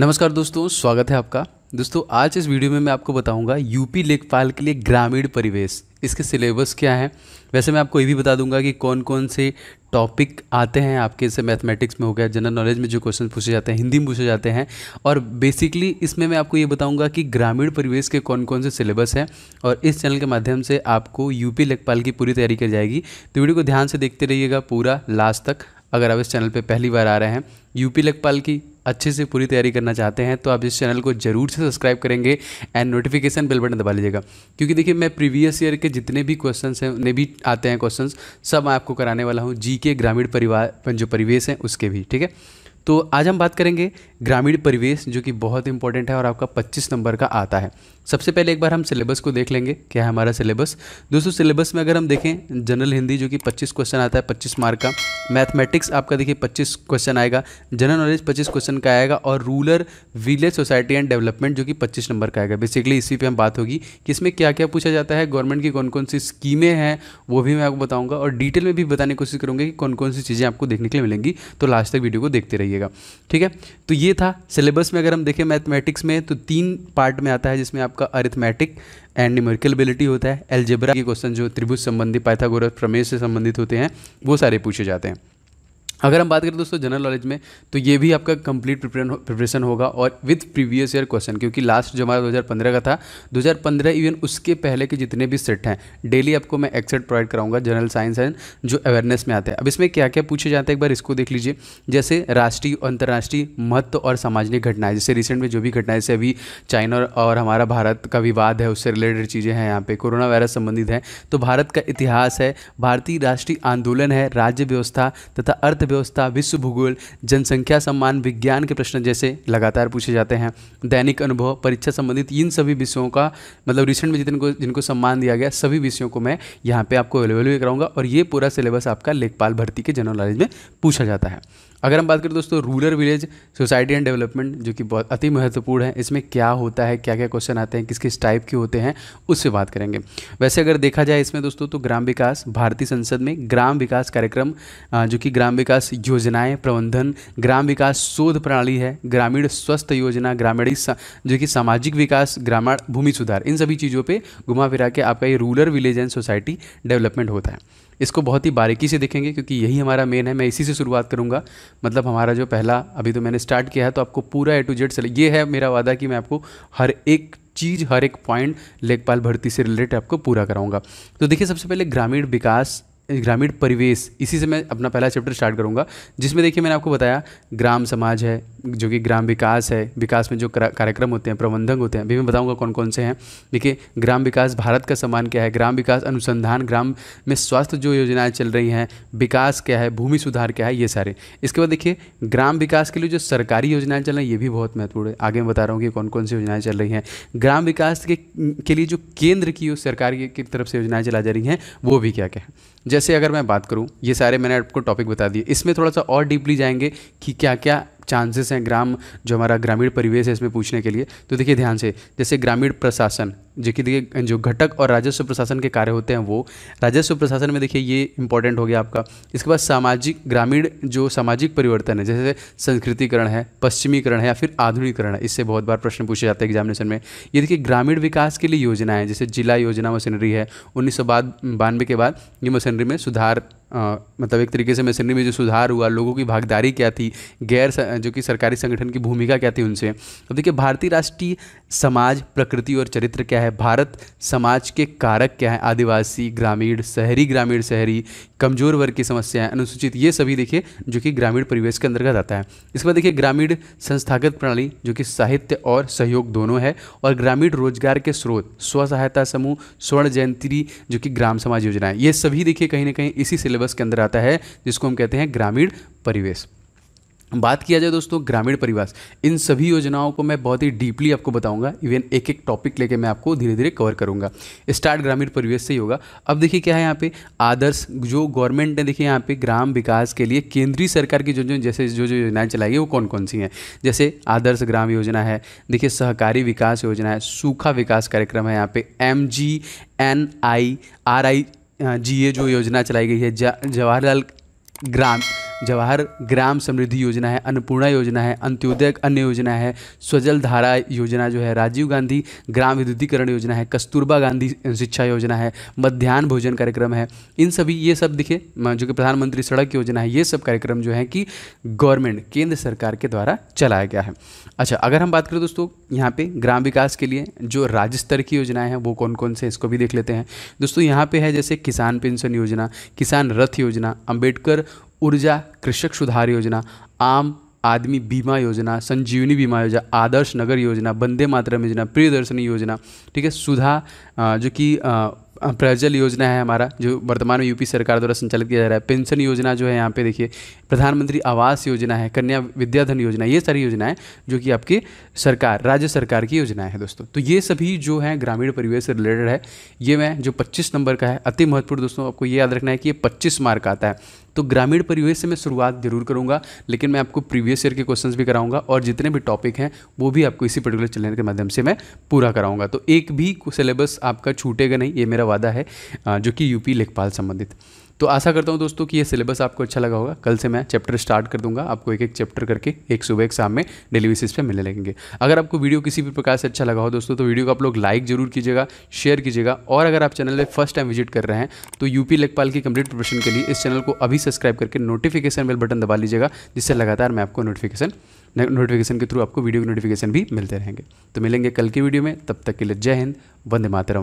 नमस्कार दोस्तों स्वागत है आपका दोस्तों आज इस वीडियो में मैं आपको बताऊंगा यूपी लेखपाल के लिए ग्रामीण परिवेश इसके सिलेबस क्या है वैसे मैं आपको ये भी बता दूंगा कि कौन कौन से टॉपिक आते हैं आपके जैसे मैथमेटिक्स में हो गया जनरल नॉलेज में जो क्वेश्चन पूछे जाते हैं हिंदी में पूछे जाते हैं और बेसिकली इसमें मैं आपको ये बताऊंगा कि ग्रामीण परिवेश के कौन कौन से सिलेबस हैं और इस चैनल के माध्यम से आपको यूपी लेखपाल की पूरी तैयारी की जाएगी तो वीडियो को ध्यान से देखते रहिएगा पूरा लास्ट तक अगर आप इस चैनल पर पहली बार आ रहे हैं यूपी लेखपाल की अच्छे से पूरी तैयारी करना चाहते हैं तो आप इस चैनल को जरूर से सब्सक्राइब करेंगे एंड नोटिफिकेशन बिल बटन दबा लीजिएगा क्योंकि देखिए मैं प्रीवियस ईयर के जितने भी क्वेश्चन हैं उन्हें भी आते हैं क्वेश्चन सब मैं आपको कराने वाला हूँ जी के ग्रामीण परिवार जो परिवेश है उसके भी ठीक है तो आज हम बात करेंगे ग्रामीण परिवेश जो कि बहुत इंपॉर्टेंट है और आपका 25 नंबर का आता है सबसे पहले एक बार हम सिलेबस को देख लेंगे क्या है हमारा सिलेबस दोस्तों सिलेबस में अगर हम देखें जनरल हिंदी जो कि 25 क्वेश्चन आता है 25 मार्क का मैथमेटिक्स आपका देखिए 25 क्वेश्चन आएगा जनरल नॉलेज 25 क्वेश्चन का आएगा और rural village society and development जो कि 25 नंबर का आएगा बेसिकली इसी पर हम बात होगी कि इसमें क्या क्या पूछा जाता है गवर्नमेंट की कौन कौन सी स्कीमें हैं वो भी मैं आपको बताऊँगा और डिटेल में भी बताने की कोशिश करूँगा कि कौन कौन सी चीज़ें आपको देखने के लिए मिलेंगी तो लास्ट तक वीडियो को देखते रहिएगा ठीक है तो ये था सिलेबस में अगर हम देखें मैथमेटिक्स में तो तीन पार्ट में आता है जिसमें आप आपका अरिथमेटिक एंड न्यूमेरिकल एबिलिटी होता है एल्जेब्रा के क्वेश्चन जो त्रिभुज संबंधी पाइथागोरस प्रमेय से संबंधित होते हैं वो सारे पूछे जाते हैं अगर हम बात करें दोस्तों जनरल नॉलेज में तो ये भी आपका कंप्लीट प्रिपरेशन होगा और विथ प्रीवियस ईयर क्वेश्चन क्योंकि लास्ट जो हमारा 2015 का था 2015 इवन उसके पहले के जितने भी सेट हैं डेली आपको मैं एक्सेट प्रोवाइड कराऊंगा जनरल साइंस एंड जो अवेयरनेस में आते हैं अब इसमें क्या क्या पूछे जाते हैं एक बार इसको देख लीजिए जैसे राष्ट्रीय अंतर्राष्ट्रीय महत्व और सामाजिक घटनाएं जैसे रिसेंट में जो भी घटनाएं जैसे अभी चाइना और हमारा भारत का विवाद है उससे रिलेटेड चीज़ें हैं यहाँ पर कोरोना वायरस संबंधित हैं तो भारत का इतिहास है भारतीय राष्ट्रीय आंदोलन है राज्य व्यवस्था तथा अर्थ अर्थव्यवस्था विश्व भूगोल जनसंख्या सम्मान विज्ञान के प्रश्न जैसे लगातार पूछे जाते हैं दैनिक अनुभव परीक्षा संबंधित इन सभी विषयों का मतलब रिसेंट में जिनको जिनको सम्मान दिया गया सभी विषयों को मैं यहाँ पर आपको अवेलेबल भी कराऊंगा और ये पूरा सिलेबस आपका लेखपाल भर्ती के जनरल नॉलेज में पूछा जाता है अगर हम बात करें दोस्तों rural village society and development जो कि बहुत अति महत्वपूर्ण है इसमें क्या होता है क्या क्या क्वेश्चन आते हैं किस किस टाइप के होते हैं उससे बात करेंगे वैसे अगर देखा जाए इसमें दोस्तों तो ग्राम विकास भारतीय संसद में ग्राम विकास कार्यक्रम जो कि ग्राम विकास योजनाएँ प्रबंधन ग्राम विकास शोध प्रणाली है ग्रामीण स्वस्थ योजना ग्रामीण जो कि सामाजिक विकास ग्रामीण भूमि सुधार इन सभी चीज़ों पर घुमा फिरा के आपका ये rural village and society development होता है इसको बहुत ही बारीकी से देखेंगे क्योंकि यही हमारा मेन है मैं इसी से शुरुआत करूँगा मतलब हमारा जो पहला अभी तो मैंने स्टार्ट किया है तो आपको पूरा ए टू जेड से ये है मेरा वादा कि मैं आपको हर एक चीज़ हर एक पॉइंट लेखपाल भर्ती से रिलेटेड आपको पूरा कराऊंगा तो देखिए सबसे पहले ग्रामीण विकास ग्रामीण परिवेश इसी से मैं अपना पहला चैप्टर स्टार्ट करूंगा जिसमें देखिए मैंने आपको बताया ग्राम समाज है जो कि ग्राम विकास है विकास में जो कार्यक्रम होते हैं प्रबंधक होते हैं अभी मैं बताऊँगा कौन कौन से हैं देखिए ग्राम विकास भारत का सम्मान क्या है ग्राम विकास अनुसंधान ग्राम में स्वास्थ्य जो योजनाएँ चल रही हैं विकास क्या है भूमि सुधार क्या है ये सारे इसके बाद देखिए ग्राम विकास के लिए जो सरकारी योजनाएँ चल रही हैं ये भी बहुत महत्वपूर्ण है आगे मैं बता रहा हूँ कि कौन कौन सी योजनाएँ चल रही हैं ग्राम विकास के लिए जो केंद्र की सरकार की तरफ से योजनाएँ चला जा रही हैं वो भी क्या क्या है जैसे अगर मैं बात करूँ ये सारे मैंने आपको टॉपिक बता दिए इसमें थोड़ा सा और डीपली जाएंगे कि क्या क्या चांसेस हैं ग्राम जो हमारा ग्रामीण परिवेश है इसमें पूछने के लिए तो देखिए ध्यान से जैसे ग्रामीण प्रशासन जो कि देखिए जो घटक और राजस्व प्रशासन के कार्य होते हैं वो राजस्व प्रशासन में देखिए ये इंपॉर्टेंट हो गया आपका इसके बाद सामाजिक ग्रामीण जो सामाजिक परिवर्तन है जैसे संस्कृतिकरण है पश्चिमीकरण है या फिर आधुनिकरण है इससे बहुत बार प्रश्न पूछे जाते हैं एग्जामिनेशन में ये देखिए ग्रामीण विकास के लिए योजनाएं जैसे जिला योजना मशीनरी है उन्नीस के बाद ये मशीनरी में सुधार आ, मतलब एक तरीके से मशीनरी में जो सुधार हुआ लोगों की भागीदारी क्या थी गैर जो कि सरकारी संगठन की भूमिका क्या थी उनसे अब देखिए भारतीय राष्ट्रीय समाज प्रकृति और चरित्र क्या है भारत समाज के कारक क्या है आदिवासी ग्रामीण शहरी ग्रामीण शहरी कमजोर वर्ग की समस्याएं अनुसूचित ये सभी देखिए जो कि ग्रामीण परिवेश के अंतर्गत आता है इसके बाद देखिए ग्रामीण संस्थागत प्रणाली जो कि साहित्य और सहयोग दोनों है और ग्रामीण रोजगार के स्रोत स्व सहायता समूह स्वर्ण जयंती जो कि ग्राम समाज योजना है ये सभी देखिए कहीं ना कहीं इसी सिलेबस सिलेबस के अंदर आता है जिसको हम कहते हैं ग्रामीण परिवेश बात किया जाए दोस्तों ग्रामीण परिवार इन सभी योजनाओं को मैं बहुत ही डीपली आपको बताऊंगा इवन एक एक टॉपिक लेके मैं आपको धीरे धीरे कवर करूंगा स्टार्ट ग्रामीण परिवेश से ही होगा अब देखिए क्या है यहाँ पे आदर्श जो गवर्नमेंट ने देखिए यहाँ पे ग्राम विकास के लिए केंद्रीय सरकार की जो जो जैसे जो जो योजनाएं चलाई है वो कौन कौन सी हैं जैसे आदर्श ग्राम योजना है देखिए सहकारी विकास योजना है सूखा विकास कार्यक्रम है यहाँ पे M G N I R I G जो योजना चलाई गई है जवाहरलाल ग्राम जवाहर ग्राम समृद्धि योजना है अन्नपूर्णा योजना है अंत्योदय अन्य योजना है स्वजल धारा योजना जो है राजीव गांधी ग्राम विद्युतीकरण योजना है कस्तूरबा गांधी शिक्षा योजना है मध्यान्ह भोजन कार्यक्रम है इन सभी ये सब दिखे जो कि प्रधानमंत्री सड़क योजना है ये सब कार्यक्रम जो है कि गवर्नमेंट केंद्र सरकार के द्वारा चलाया गया है अच्छा अगर हम बात करें दोस्तों यहाँ पे ग्राम विकास के लिए जो राज्य स्तर की योजनाएं हैं वो कौन कौन से इसको भी देख लेते हैं दोस्तों यहाँ पे है जैसे किसान पेंशन योजना किसान रथ योजना अम्बेडकर ऊर्जा कृषक सुधार योजना आम आदमी बीमा योजना संजीवनी बीमा योजना आदर्श नगर योजना बंदे मातरम योजना प्रियदर्शनी योजना ठीक है सुधा जो कि प्रजल योजना है हमारा जो वर्तमान में यूपी सरकार द्वारा संचालित किया जा रहा है पेंशन योजना जो है यहाँ पे देखिए प्रधानमंत्री आवास योजना है कन्या विद्याधन योजना ये सारी योजनाएं जो कि आपकी सरकार राज्य सरकार की योजनाएं हैं दोस्तों तो ये सभी जो है ग्रामीण परिवेश से रिलेटेड है ये मैं जो पच्चीस नंबर का है अति महत्वपूर्ण दोस्तों आपको ये याद रखना है कि ये पच्चीस मार्क आता है तो ग्रामीण परिवेश से मैं शुरुआत जरूर करूंगा लेकिन मैं आपको प्रीवियस ईयर के क्वेश्चंस भी कराऊंगा और जितने भी टॉपिक हैं वो भी आपको इसी पर्टिकुलर चैनल के माध्यम से मैं पूरा कराऊंगा तो एक भी सिलेबस आपका छूटेगा नहीं ये मेरा वादा है जो कि यूपी लेखपाल संबंधित तो आशा करता हूँ दोस्तों कि ये सिलेबस आपको अच्छा लगा होगा कल से मैं चैप्टर स्टार्ट कर दूंगा आपको एक एक चैप्टर करके एक सुबह एक शाम में डेली बेसिस पर मिलने लगेंगे अगर आपको वीडियो किसी भी प्रकार से अच्छा लगा हो दोस्तों तो वीडियो को आप लोग लाइक जरूर कीजिएगा शेयर कीजिएगा और अगर आप चैनल पर फर्स्ट टाइम विजिट कर रहे हैं तो यूपी लेखपाल की कंप्लीट प्रिपरेशन के लिए इस चैनल को अभी सब्सक्राइब करके नोटिफिकेशन बेल बटन दबा लीजिएगा जिससे लगातार मैं आपको नोटिफिकेशन नोटिफिकेशन के थ्रू आपको वीडियो के नोटिफिकेशन भी मिलते रहेंगे तो मिलेंगे कल की वीडियो में तब तक के लिए जय हिंद वंदे मातरम